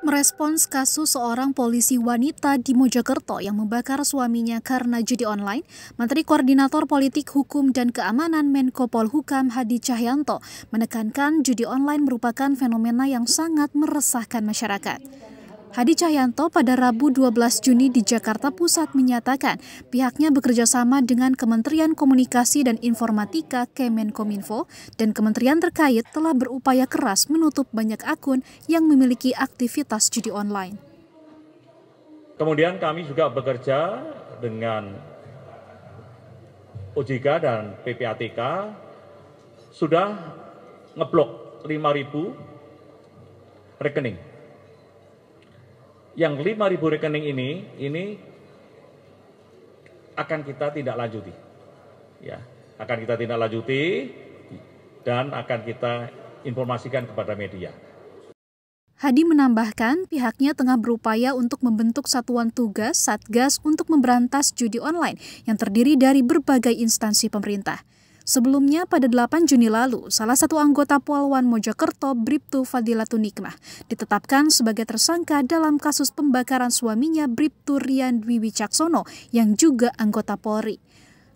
Merespons kasus seorang polisi wanita di Mojokerto yang membakar suaminya karena judi online, Menteri Koordinator Politik Hukum dan Keamanan Menko Polhukam Hadi Cahyanto menekankan judi online merupakan fenomena yang sangat meresahkan masyarakat. Hadi Cahyanto pada Rabu 12 Juni di Jakarta Pusat menyatakan pihaknya bekerja sama dengan Kementerian Komunikasi dan Informatika Kemenkominfo dan kementerian terkait telah berupaya keras menutup banyak akun yang memiliki aktivitas judi online. Kemudian kami juga bekerja dengan OJK dan PPATK sudah ngeblok 5.000 rekening yang 5.000 rekening ini ini akan kita tindak lanjuti. Ya, akan kita tindak lanjuti dan akan kita informasikan kepada media. Hadi menambahkan pihaknya tengah berupaya untuk membentuk satuan tugas Satgas untuk memberantas judi online yang terdiri dari berbagai instansi pemerintah. Sebelumnya pada 8 Juni lalu, salah satu anggota Polwan Mojokerto, Briptu Fadila ditetapkan sebagai tersangka dalam kasus pembakaran suaminya Briptu Rian Dwi Wicaksono yang juga anggota Polri.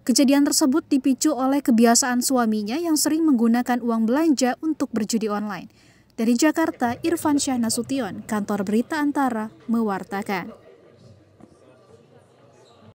Kejadian tersebut dipicu oleh kebiasaan suaminya yang sering menggunakan uang belanja untuk berjudi online. Dari Jakarta, Irfan Syah Nasution, Kantor Berita Antara, mewartakan.